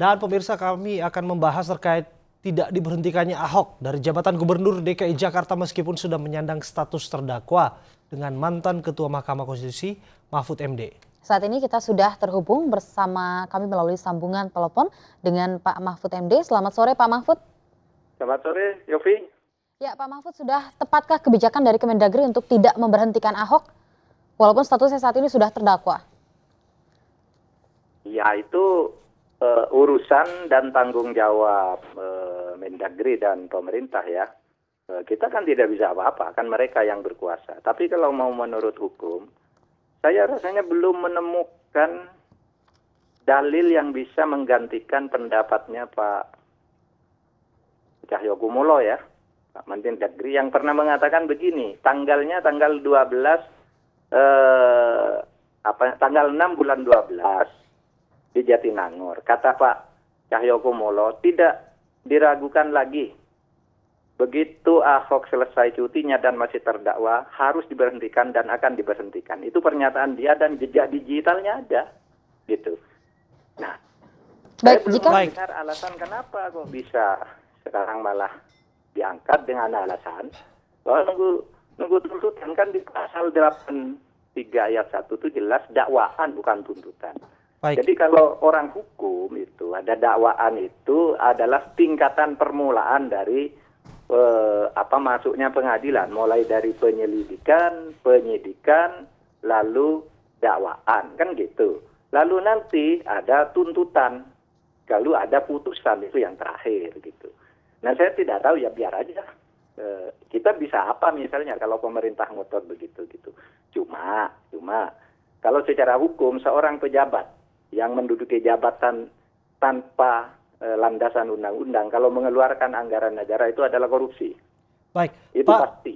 Dan pemirsa kami akan membahas terkait tidak diberhentikannya Ahok dari jabatan Gubernur DKI Jakarta meskipun sudah menyandang status terdakwa dengan mantan Ketua Mahkamah Konstitusi Mahfud MD. Saat ini kita sudah terhubung bersama kami melalui sambungan telepon dengan Pak Mahfud MD. Selamat sore Pak Mahfud. Selamat sore Yofi. Ya Pak Mahfud sudah tepatkah kebijakan dari Kemendagri untuk tidak memberhentikan Ahok walaupun statusnya saat ini sudah terdakwa? Ya itu uh, urusan dan tanggung jawab uh, Mendagri dan pemerintah ya. Uh, kita kan tidak bisa apa-apa, kan mereka yang berkuasa. Tapi kalau mau menurut hukum, saya rasanya belum menemukan dalil yang bisa menggantikan pendapatnya Pak Cahyokumolo ya. Pak Dagri yang pernah mengatakan begini, tanggalnya tanggal 12 eh, apa tanggal 6 bulan 12 di Jatinangor. Kata Pak Cahyokumolo, tidak diragukan lagi. Begitu Ahok selesai cutinya dan masih terdakwa, harus diberhentikan dan akan diberhentikan. Itu pernyataan dia dan jejak digitalnya ada. Gitu. Nah, Baik, saya belum jika... alasan kenapa kok bisa sekarang malah diangkat dengan alasan bahwa oh, nunggu nunggu tuntutan kan di pasal 83 ayat 1 itu jelas dakwaan bukan tuntutan. Baik. Jadi kalau orang hukum itu ada dakwaan itu adalah tingkatan permulaan dari eh, apa masuknya pengadilan, mulai dari penyelidikan, penyidikan, lalu dakwaan kan gitu. Lalu nanti ada tuntutan, lalu ada putusan itu yang terakhir gitu. Nah saya tidak tahu ya biar aja. Eh, kita bisa apa misalnya kalau pemerintah ngotot begitu gitu. Cuma, cuma kalau secara hukum seorang pejabat yang menduduki jabatan tanpa e, landasan undang-undang kalau mengeluarkan anggaran negara itu adalah korupsi. Baik, itu Pak, pasti.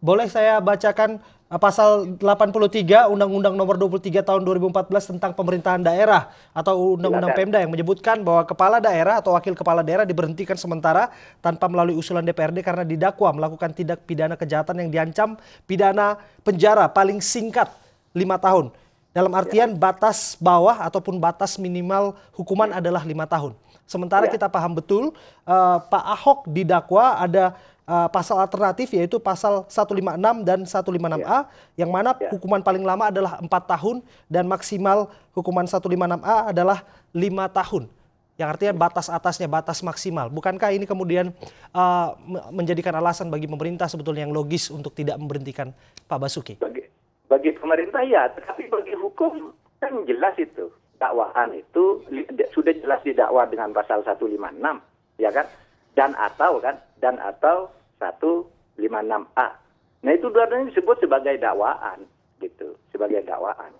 Boleh saya bacakan e, pasal 83 Undang-Undang Nomor 23 Tahun 2014 tentang Pemerintahan Daerah atau Undang-Undang Pemda yang menyebutkan bahwa kepala daerah atau wakil kepala daerah diberhentikan sementara tanpa melalui usulan DPRD karena didakwa melakukan tindak pidana kejahatan yang diancam pidana penjara paling singkat lima tahun. Dalam artian ya. batas bawah ataupun batas minimal hukuman ya. adalah lima tahun. Sementara ya. kita paham betul uh, Pak Ahok didakwa ada uh, pasal alternatif yaitu pasal 156 dan 156A ya. yang mana ya. hukuman paling lama adalah empat tahun dan maksimal hukuman 156A adalah lima tahun yang artinya batas atasnya batas maksimal. Bukankah ini kemudian uh, menjadikan alasan bagi pemerintah sebetulnya yang logis untuk tidak memberhentikan Pak Basuki? Bagi, bagi pemerintah ya, tapi bagi hukum kan jelas itu dakwaan itu sudah jelas didakwa dengan pasal 156 ya kan dan atau kan dan atau 156A. Nah itu dua disebut sebagai dakwaan gitu, sebagai dakwaan.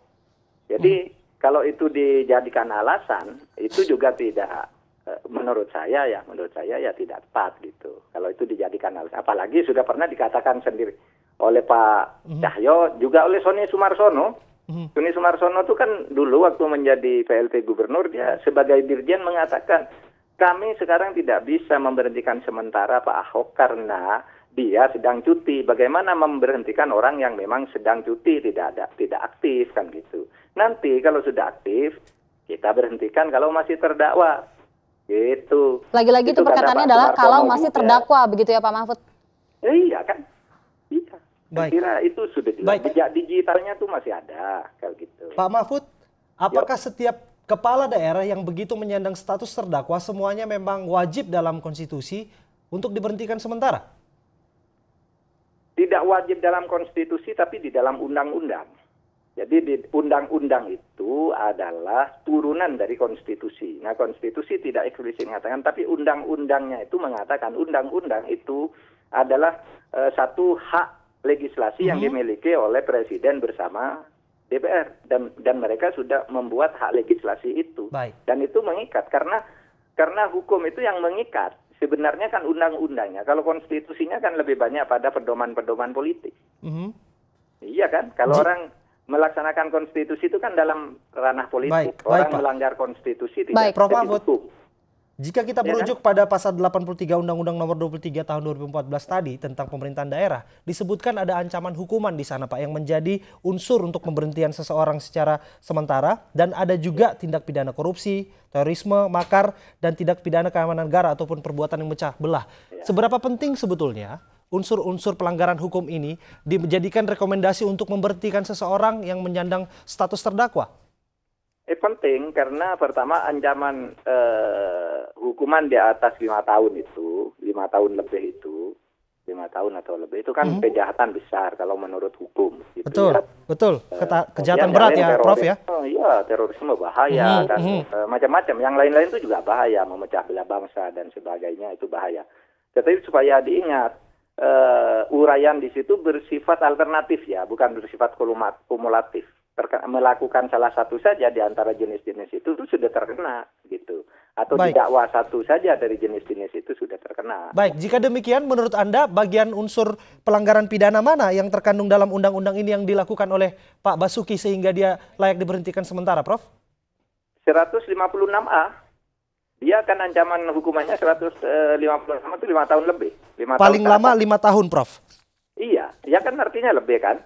Jadi kalau itu dijadikan alasan itu juga tidak eh, menurut saya ya menurut saya ya tidak tepat gitu. Kalau itu dijadikan alasan apalagi sudah pernah dikatakan sendiri oleh Pak mhm. Cahyo juga oleh Sony Sumarsono Hmm. Suni Sumarsono itu kan dulu waktu menjadi PLT Gubernur dia sebagai dirjen mengatakan kami sekarang tidak bisa memberhentikan sementara Pak Ahok karena dia sedang cuti. Bagaimana memberhentikan orang yang memang sedang cuti tidak ada tidak aktif kan gitu. Nanti kalau sudah aktif kita berhentikan kalau masih terdakwa. Gitu. Lagi-lagi itu, itu perkataannya adalah kalau masih terdakwa begitu ya Pak Mahfud. Iya kan? Baik. Saya kira itu sudah jelas. digitalnya tuh masih ada kalau gitu. Pak Mahfud, apakah Yo. setiap kepala daerah yang begitu menyandang status terdakwa semuanya memang wajib dalam konstitusi untuk diberhentikan sementara? Tidak wajib dalam konstitusi tapi di dalam undang-undang. Jadi di undang-undang itu adalah turunan dari konstitusi. Nah, konstitusi tidak eksplisit mengatakan tapi undang-undangnya itu mengatakan undang-undang itu adalah uh, satu hak legislasi yang mhm. dimiliki oleh presiden bersama DPR dan dan mereka sudah membuat hak legislasi itu Baik. dan itu mengikat karena karena hukum itu yang mengikat sebenarnya kan undang-undangnya kalau konstitusinya kan lebih banyak pada pedoman-pedoman politik -hmm. iya kan kalau orang melaksanakan konstitusi itu kan dalam ranah politik Baik. orang Baik, melanggar konstitusi tidak Baik. Prof. Mahfud, jika kita ya kan? merujuk ya pada pasal 83 Undang-Undang Nomor 23 Tahun 2014 tadi tentang pemerintahan daerah, disebutkan ada ancaman hukuman di sana, Pak, yang menjadi unsur untuk pemberhentian seseorang secara sementara dan ada juga ya. tindak pidana korupsi, terorisme, makar dan tindak pidana keamanan negara ataupun perbuatan yang mecah belah. Ya. Seberapa penting sebetulnya unsur-unsur pelanggaran hukum ini dijadikan rekomendasi untuk memberhentikan seseorang yang menyandang status terdakwa? Ini eh, penting karena pertama ancaman eh, hukuman di atas lima tahun itu, lima tahun lebih itu, lima tahun atau lebih itu kan -hmm. kejahatan besar kalau menurut hukum. Gitu betul, ya. betul. Eh, Keta kejahatan berat ya, teroris, Prof ya. Oh, iya, terorisme bahaya -hmm. dan mm -hmm. Eh, macam-macam. Yang lain-lain itu juga bahaya, memecah belah bangsa dan sebagainya itu bahaya. Tetapi supaya diingat, eh, uraian di situ bersifat alternatif ya, bukan bersifat kumulatif melakukan salah satu saja di antara jenis-jenis itu, itu sudah terkena gitu atau Baik. didakwa satu saja dari jenis-jenis itu sudah terkena. Baik, jika demikian menurut Anda bagian unsur pelanggaran pidana mana yang terkandung dalam undang-undang ini yang dilakukan oleh Pak Basuki sehingga dia layak diberhentikan sementara, Prof? 156A. Dia akan ancaman hukumannya 156 itu 5 tahun lebih. 5 Paling tahun lama 5 tahun, Prof. Iya, ya kan artinya lebih kan?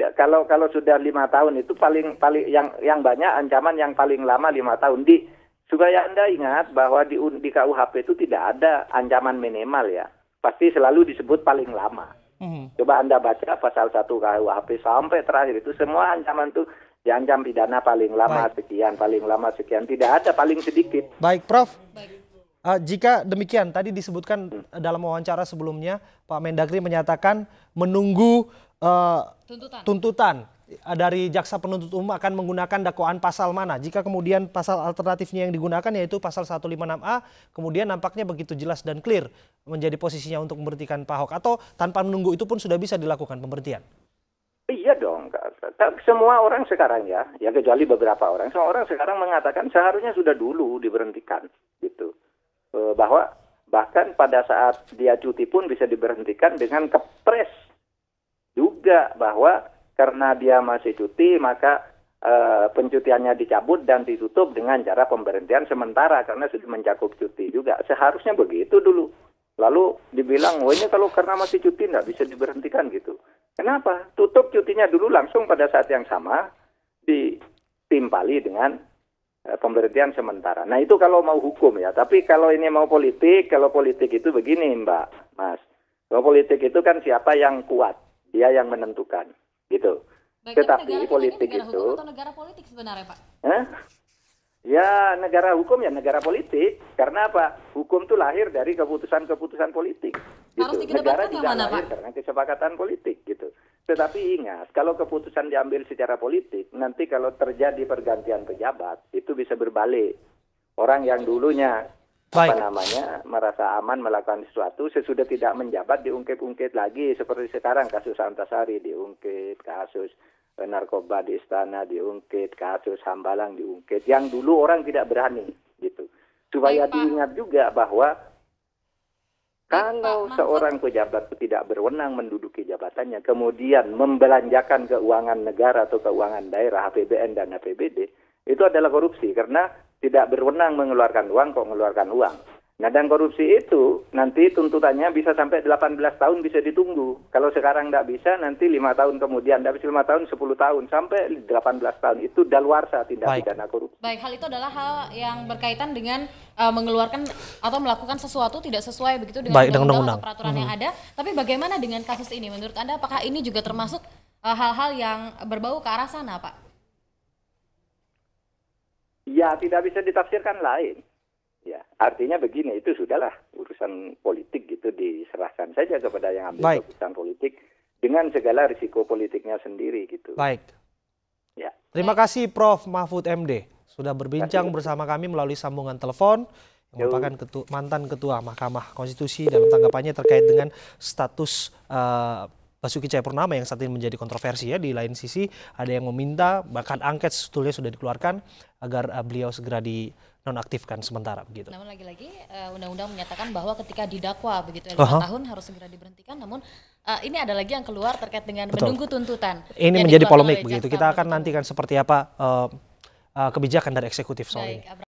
Ya, kalau kalau sudah lima tahun itu paling paling yang yang banyak ancaman yang paling lama lima tahun di supaya anda ingat bahwa di di KUHP itu tidak ada ancaman minimal ya pasti selalu disebut paling lama hmm coba anda baca pasal satu KUHP sampai terakhir itu semua ancaman itu diancam pidana paling lama Baik. sekian paling lama sekian tidak ada paling sedikit. Baik, Prof. Baik. Uh, jika demikian, tadi disebutkan eh, dalam wawancara sebelumnya, Pak Mendagri menyatakan menunggu uh, tuntutan. tuntutan dari jaksa penuntut umum akan menggunakan dakwaan pasal mana. Jika kemudian pasal alternatifnya yang digunakan yaitu pasal 156A, kemudian nampaknya begitu jelas dan clear menjadi posisinya untuk memberhentikan Pak Ahok. Atau tanpa menunggu itu pun sudah bisa dilakukan pemberhentian? Iya dong, semua orang sekarang ya, ya kecuali beberapa orang, semua orang sekarang mengatakan seharusnya sudah dulu diberhentikan gitu. Eh, bahwa bahkan pada saat dia cuti pun bisa diberhentikan dengan kepres juga bahwa karena dia masih cuti maka e, pencutiannya dicabut dan ditutup dengan cara pemberhentian sementara karena sudah mencakup cuti juga seharusnya begitu dulu lalu dibilang oh ini kalau karena masih cuti nggak bisa diberhentikan gitu kenapa tutup cutinya dulu langsung pada saat yang sama ditimpali dengan Eh, pemberhentian sementara. Nah itu kalau mau hukum ya, tapi kalau ini mau politik, kalau politik itu begini Mbak, Mas. Kalau politik itu kan siapa yang kuat, dia yang menentukan, gitu. Tetapi negara politik negara itu atau negara politik sebenarnya Pak? Eh? Ya negara hukum ya negara politik, karena apa? Hukum itu lahir dari keputusan-keputusan politik. Gitu. Harus negara tidak mana, lahir Pak? karena kesepakatan politik, gitu. Tetapi ingat, kalau keputusan diambil secara politik, nanti kalau terjadi pergantian pejabat, itu bisa berbalik. Orang yang dulunya Baik. apa namanya merasa aman melakukan sesuatu sesudah tidak menjabat diungkit-ungkit lagi seperti sekarang kasus Antasari diungkit, kasus eh, narkoba di istana diungkit, kasus Hambalang diungkit. Yang dulu orang tidak berani gitu. Supaya Baik, diingat juga bahwa kalau Pak, seorang pejabat tidak berwenang menduduki jabatannya, kemudian membelanjakan keuangan negara atau keuangan daerah, APBN dan APBD, itu adalah korupsi karena tidak berwenang mengeluarkan uang kok mengeluarkan uang. Nah dan korupsi itu nanti tuntutannya bisa sampai 18 tahun bisa ditunggu. Kalau sekarang tidak bisa nanti lima tahun kemudian, tidak bisa lima tahun, 10 tahun, sampai 18 tahun. Itu daluarsa tindak Baik. pidana korupsi. Baik, hal itu adalah hal yang berkaitan dengan uh, mengeluarkan atau melakukan sesuatu tidak sesuai begitu dengan undang-undang atau peraturan hmm. yang ada. Tapi bagaimana dengan kasus ini? Menurut Anda apakah ini juga termasuk e, hal-hal uh, hal -hal yang berbau ke arah sana Pak? Ya tidak bisa ditafsirkan lain Ya, artinya begini, itu sudahlah urusan politik gitu diserahkan saja kepada yang ambil Baik. keputusan politik dengan segala risiko politiknya sendiri gitu. Baik. Ya. Terima kasih Prof Mahfud MD sudah berbincang kasih. bersama kami melalui sambungan telepon yang merupakan ketua, mantan ketua Mahkamah Konstitusi dalam tanggapannya terkait dengan status uh, Basuki Cahayapurnama yang saat ini menjadi kontroversi ya. Di lain sisi ada yang meminta bahkan angket sebetulnya sudah dikeluarkan agar uh, beliau segera di nonaktifkan sementara begitu. Namun lagi-lagi uh, undang-undang menyatakan bahwa ketika didakwa begitu ya, lima uh-huh. tahun harus segera diberhentikan. Namun uh, ini ada lagi yang keluar terkait dengan Betul. menunggu tuntutan. Ini menjadi polemik begitu. Kita akan nantikan seperti apa uh, uh, kebijakan dari eksekutif soal ini.